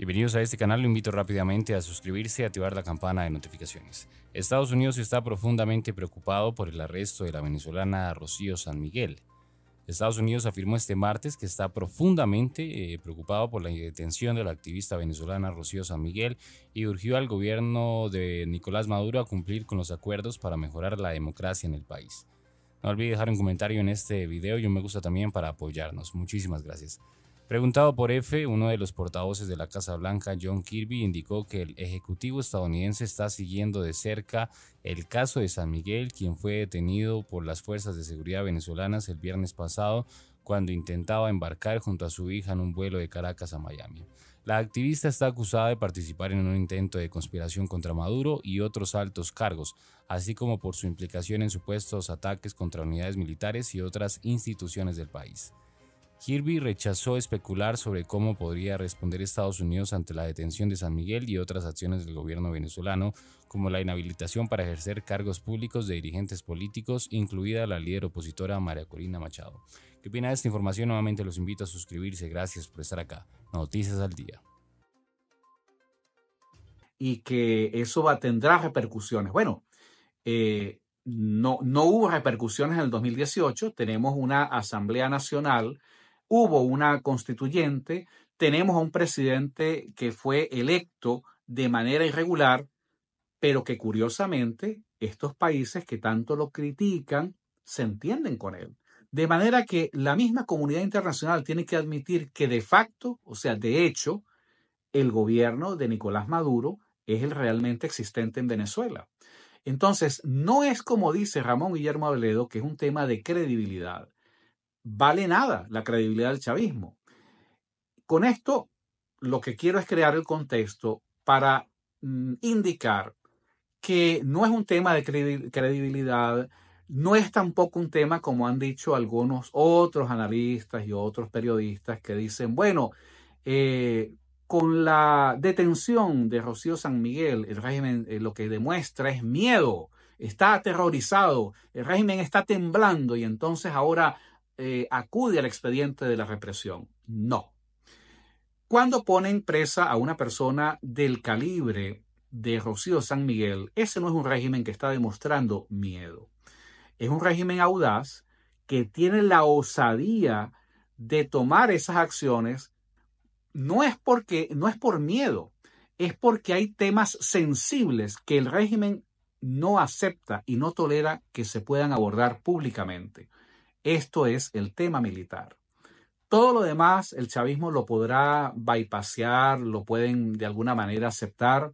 Bienvenidos a este canal, lo invito rápidamente a suscribirse y activar la campana de notificaciones. Estados Unidos está profundamente preocupado por el arresto de la venezolana Rocío San Miguel. Estados Unidos afirmó este martes que está profundamente eh, preocupado por la detención de la activista venezolana Rocío San Miguel y urgió al gobierno de Nicolás Maduro a cumplir con los acuerdos para mejorar la democracia en el país. No olvide dejar un comentario en este video y un me gusta también para apoyarnos. Muchísimas gracias. Preguntado por F, uno de los portavoces de la Casa Blanca, John Kirby, indicó que el Ejecutivo estadounidense está siguiendo de cerca el caso de San Miguel, quien fue detenido por las fuerzas de seguridad venezolanas el viernes pasado cuando intentaba embarcar junto a su hija en un vuelo de Caracas a Miami. La activista está acusada de participar en un intento de conspiración contra Maduro y otros altos cargos, así como por su implicación en supuestos ataques contra unidades militares y otras instituciones del país. Kirby rechazó especular sobre cómo podría responder Estados Unidos ante la detención de San Miguel y otras acciones del gobierno venezolano, como la inhabilitación para ejercer cargos públicos de dirigentes políticos, incluida la líder opositora María Corina Machado. ¿Qué opina de esta información? Nuevamente los invito a suscribirse. Gracias por estar acá. Noticias al día. Y que eso tendrá repercusiones. Bueno, eh, no, no hubo repercusiones en el 2018. Tenemos una Asamblea Nacional hubo una constituyente, tenemos a un presidente que fue electo de manera irregular, pero que curiosamente estos países que tanto lo critican se entienden con él. De manera que la misma comunidad internacional tiene que admitir que de facto, o sea, de hecho, el gobierno de Nicolás Maduro es el realmente existente en Venezuela. Entonces, no es como dice Ramón Guillermo Abledo, que es un tema de credibilidad vale nada la credibilidad del chavismo. Con esto, lo que quiero es crear el contexto para mm, indicar que no es un tema de credibilidad, no es tampoco un tema como han dicho algunos otros analistas y otros periodistas que dicen, bueno, eh, con la detención de Rocío San Miguel, el régimen eh, lo que demuestra es miedo, está aterrorizado, el régimen está temblando y entonces ahora eh, acude al expediente de la represión. No. Cuando ponen presa a una persona del calibre de Rocío San Miguel, ese no es un régimen que está demostrando miedo. Es un régimen audaz que tiene la osadía de tomar esas acciones. No es porque no es por miedo, es porque hay temas sensibles que el régimen no acepta y no tolera que se puedan abordar públicamente. Esto es el tema militar. Todo lo demás el chavismo lo podrá bypasear, lo pueden de alguna manera aceptar,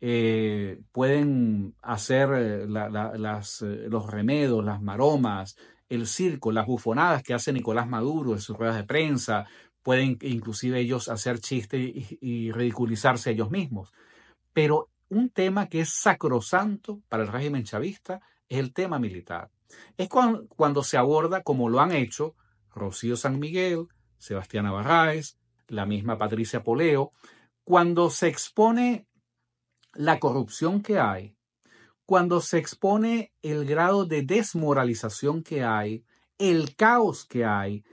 eh, pueden hacer eh, eh, los remedos, las maromas, el circo, las bufonadas que hace Nicolás Maduro en sus ruedas de prensa, pueden inclusive ellos hacer chistes y ridiculizarse ellos mismos. Pero un tema que es sacrosanto para el régimen chavista es el tema militar. Es cuando, se aborda, como lo han hecho Rocío San Miguel, Sebastián barraez la misma Patricia Poleo, cuando se expone la corrupción que hay, cuando se expone el grado de desmoralización que hay, el caos que hay,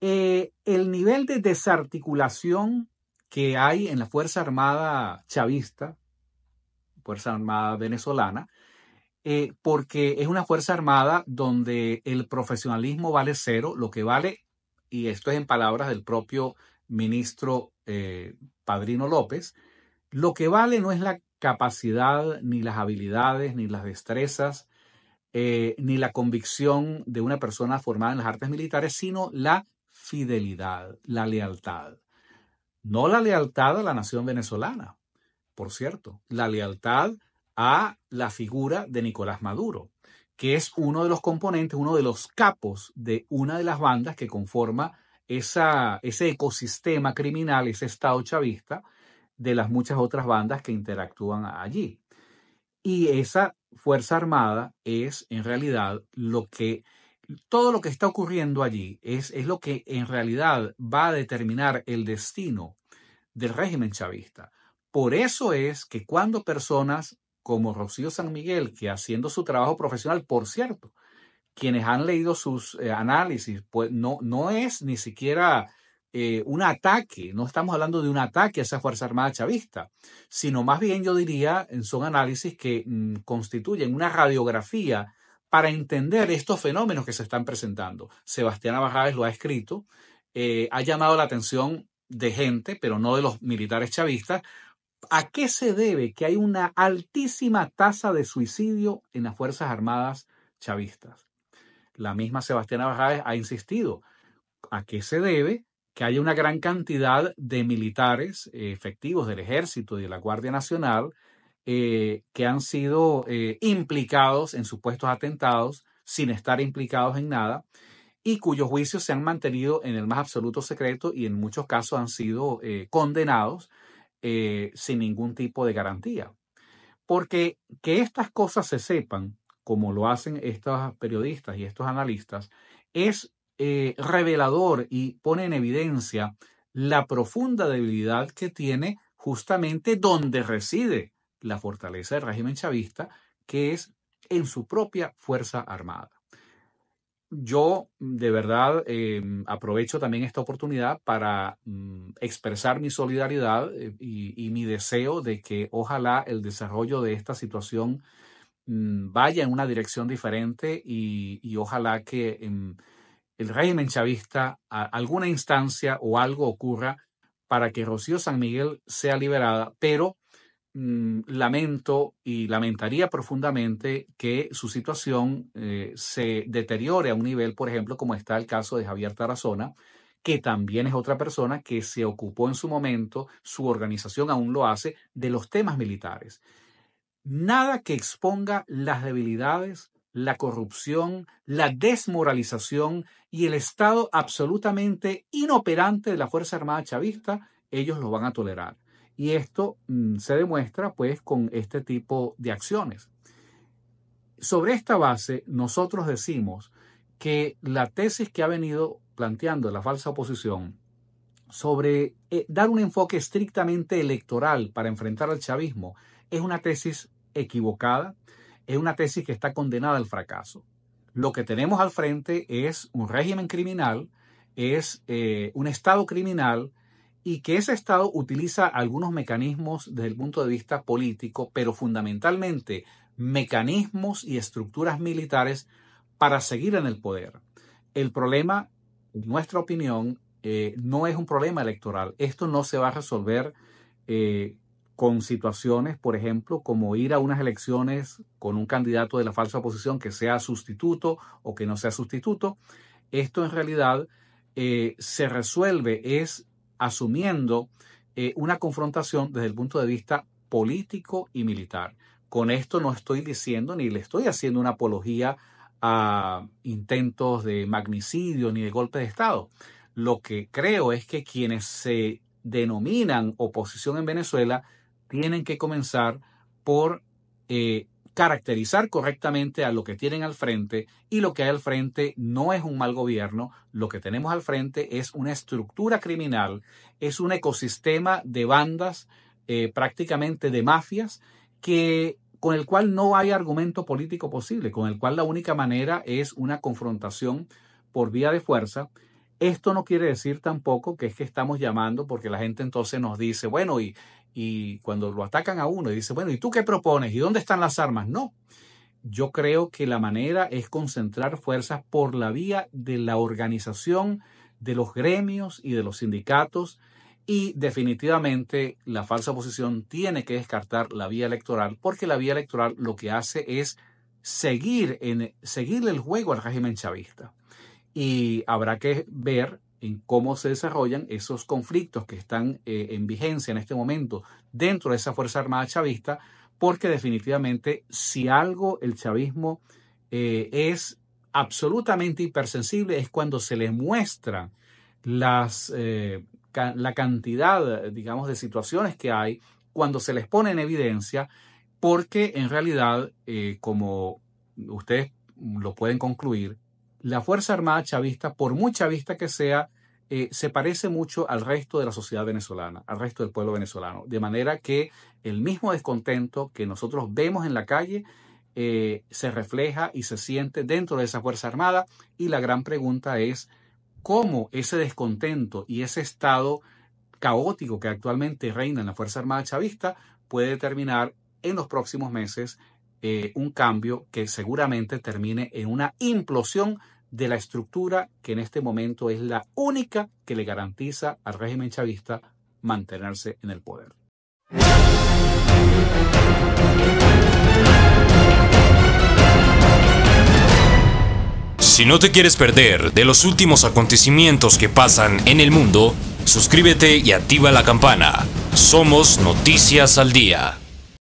eh, el nivel de desarticulación que hay en la Fuerza Armada chavista, Fuerza Armada venezolana, eh, porque es una Fuerza Armada donde el profesionalismo vale cero, lo que vale, y esto es en palabras del propio ministro eh, Padrino López, lo que vale no es la capacidad, ni las habilidades, ni las destrezas, eh, ni la convicción de una persona formada en las artes militares, sino la fidelidad, la lealtad. No la lealtad a la nación venezolana, por cierto, la lealtad a la figura de Nicolás Maduro, que es uno de los componentes, uno de los capos de una de las bandas que conforma esa, ese ecosistema criminal, ese estado chavista, de las muchas otras bandas que interactúan allí. Y esa Fuerza Armada es en realidad lo que, todo lo que está ocurriendo allí es, es lo que en realidad va a determinar el destino del régimen chavista. Por eso es que cuando personas como Rocío San Miguel, que haciendo su trabajo profesional, por cierto, quienes han leído sus eh, análisis, pues no, no es ni siquiera eh, un ataque, no estamos hablando de un ataque a esa Fuerza Armada chavista, sino más bien yo diría, son análisis que mm, constituyen una radiografía para entender estos fenómenos que se están presentando. Sebastián Bajáez lo ha escrito, eh, ha llamado la atención de gente, pero no de los militares chavistas, ¿A qué se debe que hay una altísima tasa de suicidio en las Fuerzas Armadas chavistas? La misma Sebastián Bajáez ha insistido. ¿A qué se debe que haya una gran cantidad de militares eh, efectivos del Ejército y de la Guardia Nacional eh, que han sido eh, implicados en supuestos atentados sin estar implicados en nada y cuyos juicios se han mantenido en el más absoluto secreto y en muchos casos han sido condenados eh, sin ningún tipo de garantía. Porque que estas cosas se sepan, como lo hacen estos periodistas y estos analistas, es eh, revelador y pone en evidencia la profunda debilidad que tiene justamente donde reside la fortaleza del régimen chavista, que es en su propia Fuerza Armada yo de verdad em, aprovecho también esta oportunidad para mm, expresar mi solidaridad eh, y, mi deseo de que ojalá el desarrollo de esta situación mm, vaya en una dirección diferente y, ojalá que em, el régimen chavista alguna instancia o algo ocurra para que Rocío San Miguel sea liberada, pero Mm, lamento y lamentaría profundamente que su situación eh, se deteriore a un nivel, por ejemplo, como está el caso de Javier Tarazona, que también es otra persona que se ocupó en su momento, su organización aún lo hace, de los temas militares. Nada que exponga las debilidades, la corrupción, la desmoralización y el estado absolutamente inoperante de la Fuerza Armada Chavista, ellos lo van a tolerar. Y esto mm, se demuestra pues con este tipo de acciones. Sobre esta base, nosotros decimos que la tesis que ha venido planteando la falsa oposición sobre eh, dar un enfoque estrictamente electoral para enfrentar al chavismo es una tesis equivocada, es una tesis que está condenada al fracaso. Lo que tenemos al frente es un régimen criminal, es eh, un Estado criminal y que ese Estado utiliza algunos mecanismos desde el punto de vista político, pero fundamentalmente mecanismos y estructuras militares para seguir en el poder. El problema, en nuestra opinión, eh, no es un problema electoral. Esto no se va a resolver eh, con situaciones, por ejemplo, como ir a unas elecciones con un candidato de la falsa oposición que sea sustituto o que no sea sustituto. Esto en realidad eh, se resuelve es asumiendo eh, una confrontación desde el punto de vista político y militar. Con esto no estoy diciendo ni le estoy haciendo una apología a intentos de magnicidio ni de golpe de Estado. Lo que creo es que quienes se denominan oposición en Venezuela tienen que comenzar por eh, caracterizar correctamente a lo que tienen al frente y lo que hay al frente no es un mal gobierno, lo que tenemos al frente es una estructura criminal, es un ecosistema de bandas, eh, prácticamente de mafias, que con el cual no hay argumento político posible, con el cual la única manera es una confrontación por vía de fuerza. Esto no quiere decir tampoco que es que estamos llamando porque la gente entonces nos dice, bueno, y y cuando lo atacan a uno y dice, bueno, ¿y tú qué propones? ¿Y dónde están las armas? No. Yo creo que la manera es concentrar fuerzas por la vía de la organización de los gremios y de los sindicatos y definitivamente la falsa oposición tiene que descartar la vía electoral porque la vía electoral lo que hace es seguir en seguirle el juego al régimen chavista y habrá que ver en cómo se desarrollan esos conflictos que están eh, en vigencia en este momento dentro de esa Fuerza Armada chavista, porque definitivamente si algo el chavismo eh, es absolutamente hipersensible es cuando se le muestra las, eh, la cantidad, digamos, de situaciones que hay, cuando se les pone en evidencia, porque en realidad, como ustedes lo pueden concluir, la Fuerza Armada Chavista, por mucha vista que sea, eh, se parece mucho al resto de la sociedad venezolana, al resto del pueblo venezolano, de manera que el mismo descontento que nosotros vemos en la calle eh, se refleja y se siente dentro de esa Fuerza Armada y la gran pregunta es cómo ese descontento y ese estado caótico que actualmente reina en la Fuerza Armada chavista puede determinar en los próximos meses eh, un cambio que seguramente termine en una implosión de la estructura que en este momento es la única que le garantiza al régimen chavista mantenerse en el poder. Si no te quieres perder de los últimos acontecimientos que pasan en el mundo, suscríbete y activa la campana. Somos Noticias al Día.